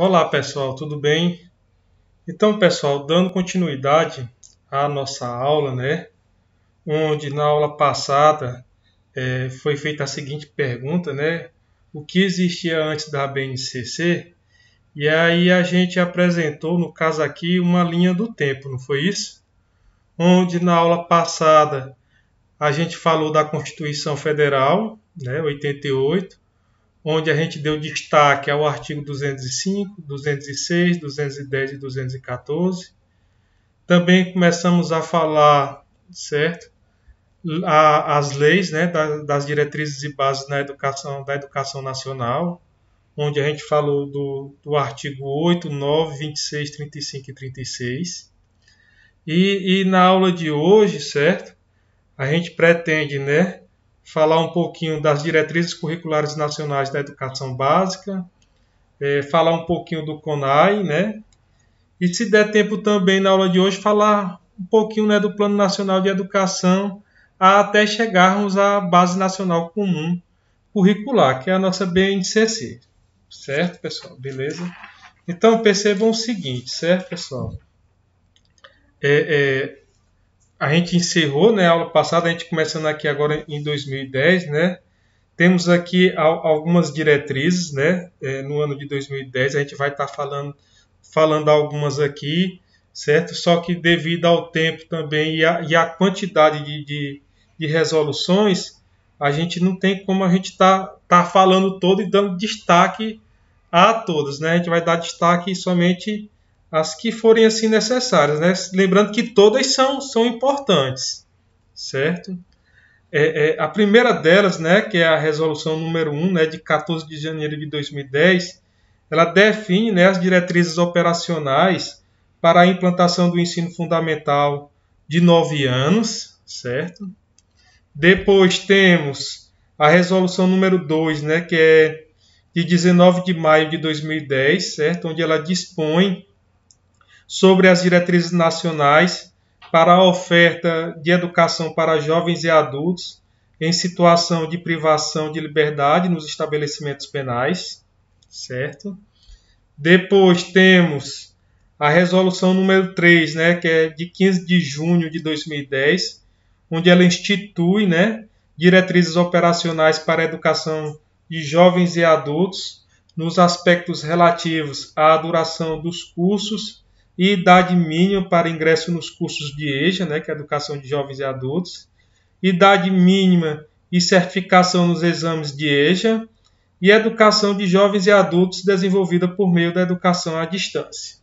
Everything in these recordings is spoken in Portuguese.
Olá pessoal, tudo bem? Então pessoal, dando continuidade à nossa aula, né? Onde na aula passada é, foi feita a seguinte pergunta, né? O que existia antes da BNCC? E aí a gente apresentou, no caso aqui, uma linha do tempo, não foi isso? Onde na aula passada a gente falou da Constituição Federal, né? 88 onde a gente deu destaque ao artigo 205, 206, 210 e 214. Também começamos a falar, certo? A, as leis né, das, das diretrizes e bases na educação, da educação nacional, onde a gente falou do, do artigo 8, 9, 26, 35 e 36. E, e na aula de hoje, certo? A gente pretende né, falar um pouquinho das diretrizes curriculares nacionais da educação básica, é, falar um pouquinho do CONAI, né? E se der tempo também na aula de hoje, falar um pouquinho né, do Plano Nacional de Educação, até chegarmos à Base Nacional Comum Curricular, que é a nossa BNCC. Certo, pessoal? Beleza? Então percebam o seguinte, certo, pessoal? É, é, a gente encerrou, né, a aula passada, a gente começando aqui agora em 2010, né? Temos aqui algumas diretrizes, né? É, no ano de 2010 a gente vai estar tá falando, falando algumas aqui, certo? Só que devido ao tempo também e a, e a quantidade de, de, de, resoluções, a gente não tem como a gente tá, tá falando todo e dando destaque a todas, né? A gente vai dar destaque somente as que forem assim necessárias, né? Lembrando que todas são, são importantes, certo? É, é, a primeira delas, né, que é a resolução número 1, né, de 14 de janeiro de 2010, ela define né, as diretrizes operacionais para a implantação do ensino fundamental de 9 anos, certo? Depois temos a resolução número 2, né, que é de 19 de maio de 2010, certo? Onde ela dispõe sobre as diretrizes nacionais para a oferta de educação para jovens e adultos em situação de privação de liberdade nos estabelecimentos penais, certo? Depois temos a resolução número 3, né, que é de 15 de junho de 2010, onde ela institui, né, diretrizes operacionais para a educação de jovens e adultos nos aspectos relativos à duração dos cursos e idade mínima para ingresso nos cursos de EJA, né, que é Educação de Jovens e Adultos, idade mínima e certificação nos exames de EJA, e educação de jovens e adultos desenvolvida por meio da educação à distância.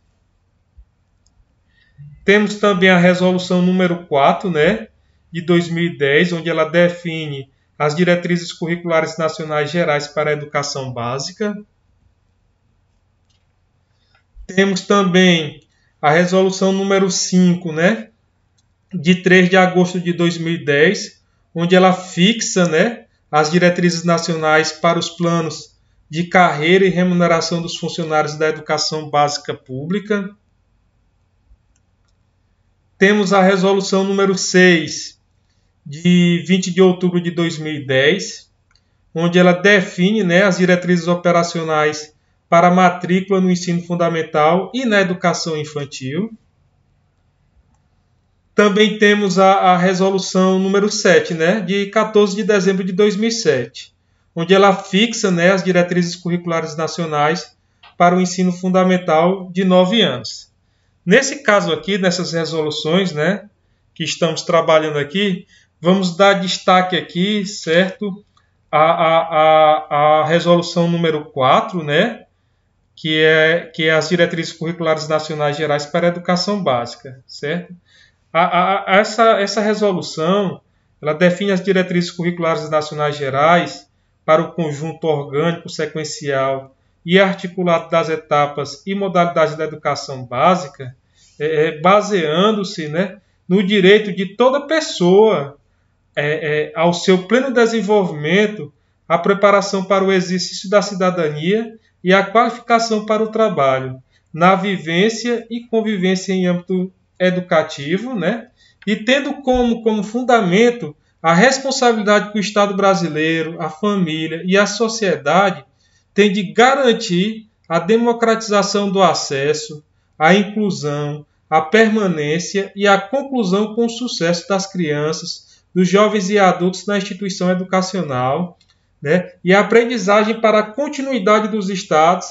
Temos também a resolução número 4, né, de 2010, onde ela define as diretrizes curriculares nacionais gerais para a educação básica. Temos também a resolução número 5, né, de 3 de agosto de 2010, onde ela fixa, né, as diretrizes nacionais para os planos de carreira e remuneração dos funcionários da educação básica pública. Temos a resolução número 6 de 20 de outubro de 2010, onde ela define, né, as diretrizes operacionais para matrícula no ensino fundamental e na educação infantil. Também temos a, a resolução número 7, né, de 14 de dezembro de 2007, onde ela fixa né, as diretrizes curriculares nacionais para o ensino fundamental de 9 anos. Nesse caso aqui, nessas resoluções, né, que estamos trabalhando aqui, vamos dar destaque aqui, certo? A, a, a, a resolução número 4, né? que é, que é as diretrizes curriculares nacionais gerais para a educação básica, certo? A, a, a essa, essa resolução ela define as diretrizes curriculares nacionais gerais para o conjunto orgânico, sequencial e articulado das etapas e modalidades da educação básica, é, é baseando-se né, no direito de toda pessoa é, é, ao seu pleno desenvolvimento, à preparação para o exercício da cidadania e a qualificação para o trabalho na vivência e convivência em âmbito educativo, né? e tendo como, como fundamento a responsabilidade que o Estado brasileiro, a família e a sociedade têm de garantir a democratização do acesso, a inclusão, a permanência e a conclusão com o sucesso das crianças, dos jovens e adultos na instituição educacional, né? e a aprendizagem para a continuidade dos estados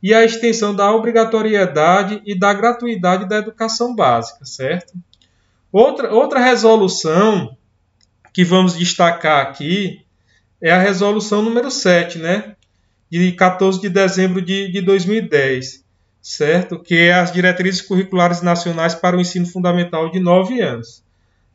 e a extensão da obrigatoriedade e da gratuidade da educação básica, certo? Outra, outra resolução que vamos destacar aqui é a resolução número 7, né? De 14 de dezembro de, de 2010, certo? Que é as diretrizes curriculares nacionais para o ensino fundamental de 9 anos.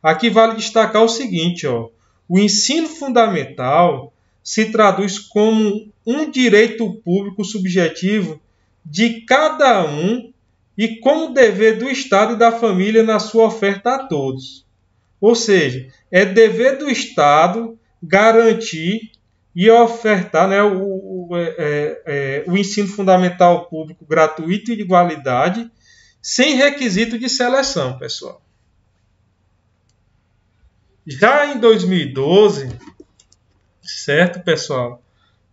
Aqui vale destacar o seguinte, ó. O ensino fundamental se traduz como um direito público subjetivo de cada um e como dever do Estado e da família na sua oferta a todos. Ou seja, é dever do Estado garantir e ofertar né, o, o, é, é, é o ensino fundamental público gratuito e de qualidade, sem requisito de seleção, pessoal. Já em 2012, Certo, pessoal?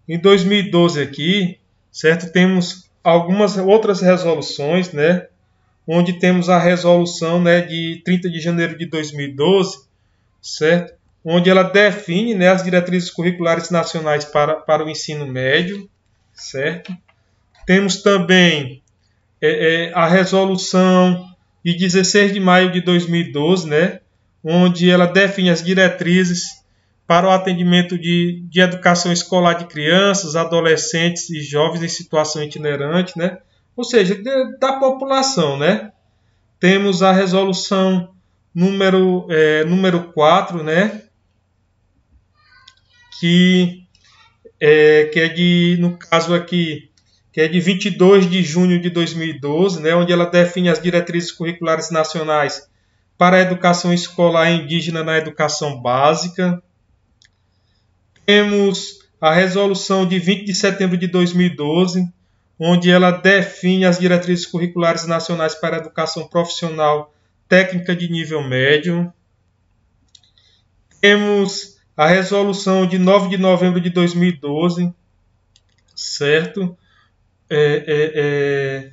Em 2012 aqui, certo, temos algumas outras resoluções, né? Onde temos a resolução, né, de 30 de janeiro de 2012, certo? Onde ela define, né, as diretrizes curriculares nacionais para, para o ensino médio, certo? Temos também é, é, a resolução de 16 de maio de 2012, né, onde ela define as diretrizes para o atendimento de, de educação escolar de crianças, adolescentes e jovens em situação itinerante, né? ou seja, de, da população. Né? Temos a resolução número, é, número 4, né? que, é, que é de, no caso aqui, que é de 22 de junho de 2012, né, onde ela define as diretrizes curriculares nacionais para a educação escolar indígena na educação básica, temos a resolução de 20 de setembro de 2012, onde ela define as diretrizes curriculares nacionais para a educação profissional técnica de nível médio. Temos a resolução de 9 de novembro de 2012, certo? É, é, é...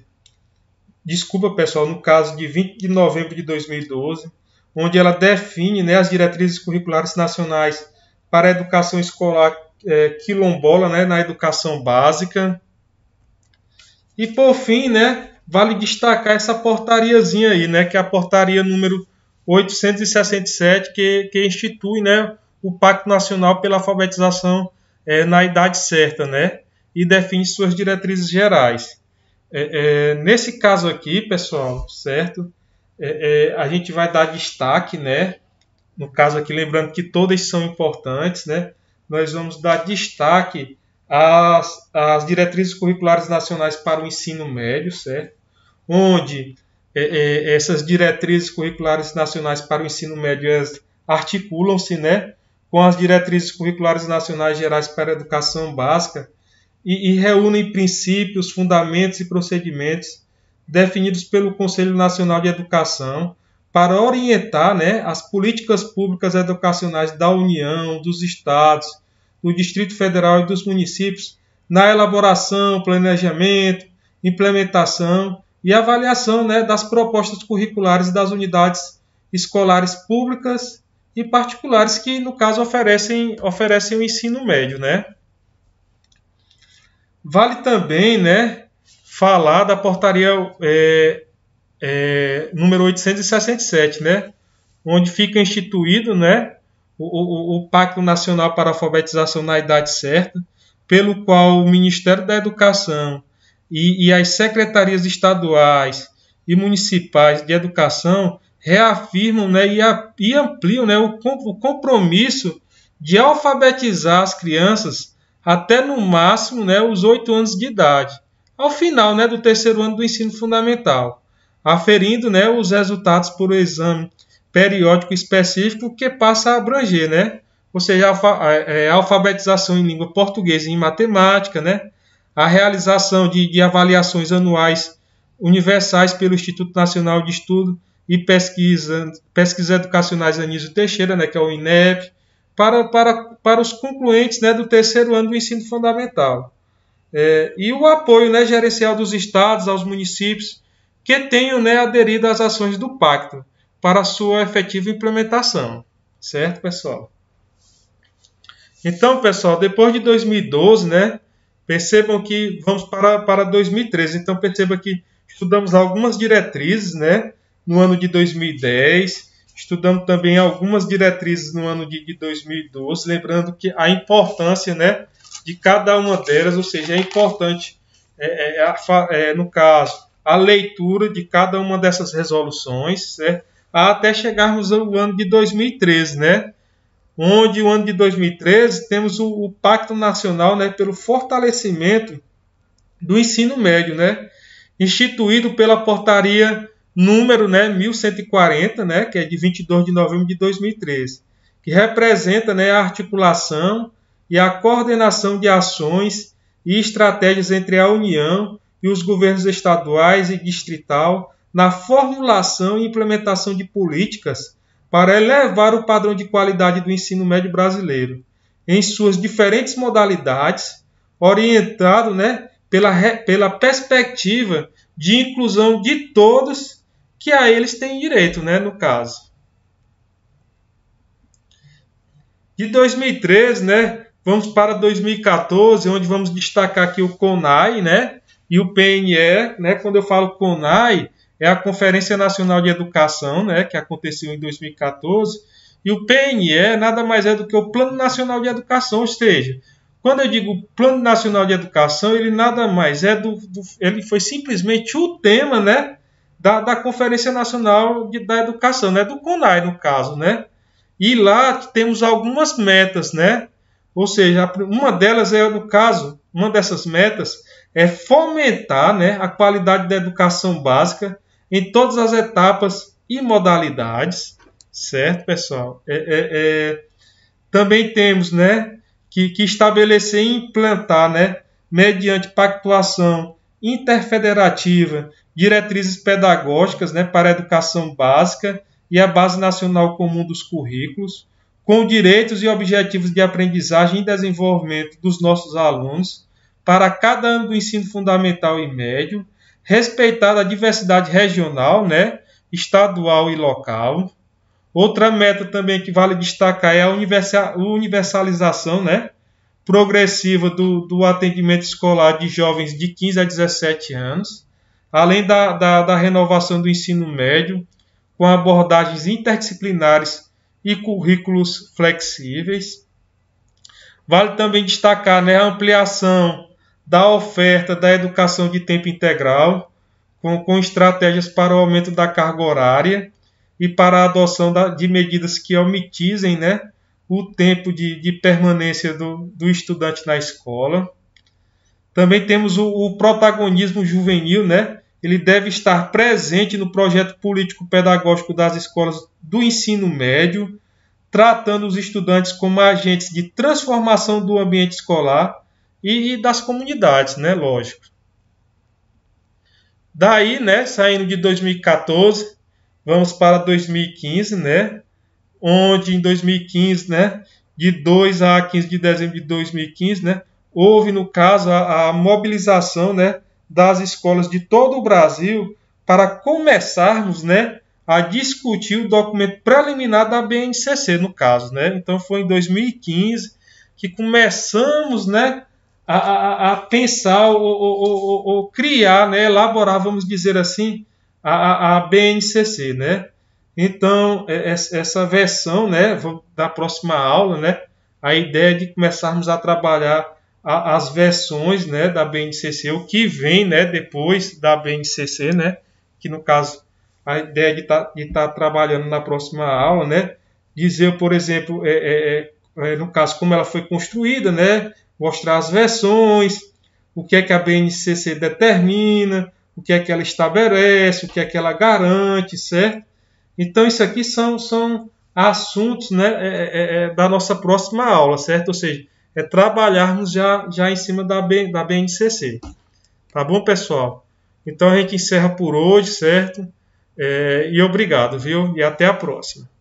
Desculpa, pessoal, no caso de 20 de novembro de 2012, onde ela define né, as diretrizes curriculares nacionais para a educação escolar é, quilombola, né, na educação básica. E por fim, né, vale destacar essa portariazinha aí, né, que é a portaria número 867, que, que institui, né, o Pacto Nacional pela Alfabetização é, na Idade Certa, né, e define suas diretrizes gerais. É, é nesse caso aqui, pessoal, certo? É, é, a gente vai dar destaque, né, no caso aqui, lembrando que todas são importantes, né? nós vamos dar destaque às, às diretrizes curriculares nacionais para o ensino médio, certo? Onde é, é, essas diretrizes curriculares nacionais para o ensino médio articulam-se né, com as diretrizes curriculares nacionais gerais para a educação básica e, e reúnem princípios, fundamentos e procedimentos definidos pelo Conselho Nacional de Educação para orientar né, as políticas públicas educacionais da União, dos Estados, do Distrito Federal e dos municípios na elaboração, planejamento, implementação e avaliação né, das propostas curriculares das unidades escolares públicas e particulares que, no caso, oferecem, oferecem o ensino médio. Né? Vale também né, falar da portaria. É, é, número 867, né? Onde fica instituído, né? O, o, o Pacto Nacional para a Alfabetização na Idade Certa, pelo qual o Ministério da Educação e, e as secretarias estaduais e municipais de educação reafirmam né, e, a, e ampliam né, o, o compromisso de alfabetizar as crianças até no máximo né, os oito anos de idade, ao final né, do terceiro ano do ensino fundamental aferindo né, os resultados por um exame periódico específico que passa a abranger, né? ou seja, a é, é, alfabetização em língua portuguesa e em matemática, né? a realização de, de avaliações anuais universais pelo Instituto Nacional de Estudo e Pesquisa, Pesquisa Educacionais Anísio Teixeira, né, que é o INEP, para, para, para os concluintes né, do terceiro ano do ensino fundamental. É, e o apoio né, gerencial dos estados aos municípios que tenham né, aderido às ações do pacto para sua efetiva implementação. Certo, pessoal? Então, pessoal, depois de 2012, né, percebam que vamos para, para 2013. Então, perceba que estudamos algumas diretrizes né, no ano de 2010, estudamos também algumas diretrizes no ano de, de 2012, lembrando que a importância né, de cada uma delas, ou seja, é importante, é, é, é, é no caso, a leitura de cada uma dessas resoluções, certo? até chegarmos ao ano de 2013, né? onde o ano de 2013 temos o, o, Pacto Nacional né, pelo fortalecimento do ensino médio, né, instituído pela portaria número né, 1140, né, que é de 22 de novembro de 2013, que representa né, a articulação e a coordenação de ações e estratégias entre a União e os governos estaduais e distrital na formulação e implementação de políticas para elevar o padrão de qualidade do ensino médio brasileiro, em suas diferentes modalidades, orientado né, pela, pela perspectiva de inclusão de todos que a eles têm direito, né, no caso. De 2013, né, vamos para 2014, onde vamos destacar aqui o CONAI, né, e o PNE, né, quando eu falo CONAI, é a Conferência Nacional de Educação, né, que aconteceu em 2014. E o PNE nada mais é do que o Plano Nacional de Educação, ou seja, quando eu digo Plano Nacional de Educação, ele nada mais é do, do ele foi simplesmente o tema, né, da, da Conferência Nacional de, da Educação, né, do CONAI no caso, né? E lá temos algumas metas, né? Ou seja, uma delas é no caso, uma dessas metas é fomentar né, a qualidade da educação básica em todas as etapas e modalidades, certo, pessoal? É, é, é, também temos né, que, que estabelecer e implantar, né, mediante pactuação interfederativa, diretrizes pedagógicas né, para a educação básica e a Base Nacional Comum dos Currículos, com direitos e objetivos de aprendizagem e desenvolvimento dos nossos alunos, para cada ano do ensino fundamental e médio, respeitada a diversidade regional, né, estadual e local. Outra meta também que vale destacar é a universalização né, progressiva do, do atendimento escolar de jovens de 15 a 17 anos, além da, da, da renovação do ensino médio, com abordagens interdisciplinares e currículos flexíveis. Vale também destacar né, a ampliação da oferta da educação de tempo integral, com, com estratégias para o aumento da carga horária e para a adoção da, de medidas que omitizem né, o tempo de, de permanência do, do, estudante na escola. Também temos o, o protagonismo juvenil, né? ele deve estar presente no projeto político-pedagógico das escolas do ensino médio, tratando os estudantes como agentes de transformação do ambiente escolar e, das comunidades, né? Lógico. Daí, né? Saindo de 2014, vamos para 2015, né? Onde em 2015, né? De 2 a 15 de dezembro de 2015, né? Houve, no caso, a, a mobilização, né? Das escolas de todo o Brasil para começarmos, né? A discutir o documento preliminar da BNCC, no caso, né? Então foi em 2015 que começamos, né? a, a, pensar ou, ou, ou, criar, né, elaborar, vamos dizer assim, a, a BNCC, né? Então, é, é, essa versão, né, da próxima aula, né, a ideia de começarmos a trabalhar a, as versões, né, da BNCC, o que vem, né, depois da BNCC, né, que no caso a ideia de tá, estar tá trabalhando na próxima aula, né, dizer, por exemplo, é, é, é, é no caso como ela foi construída, né, mostrar as versões, o que é que a BNCC determina, o que é que ela estabelece, o que é que ela garante, certo? Então, isso aqui são, são assuntos né, é, é, é, é da nossa próxima aula, certo? Ou seja, é trabalharmos já, já em cima da, B, da BNCC. Tá bom, pessoal? Então, a gente encerra por hoje, certo? É, e obrigado, viu? E até a próxima.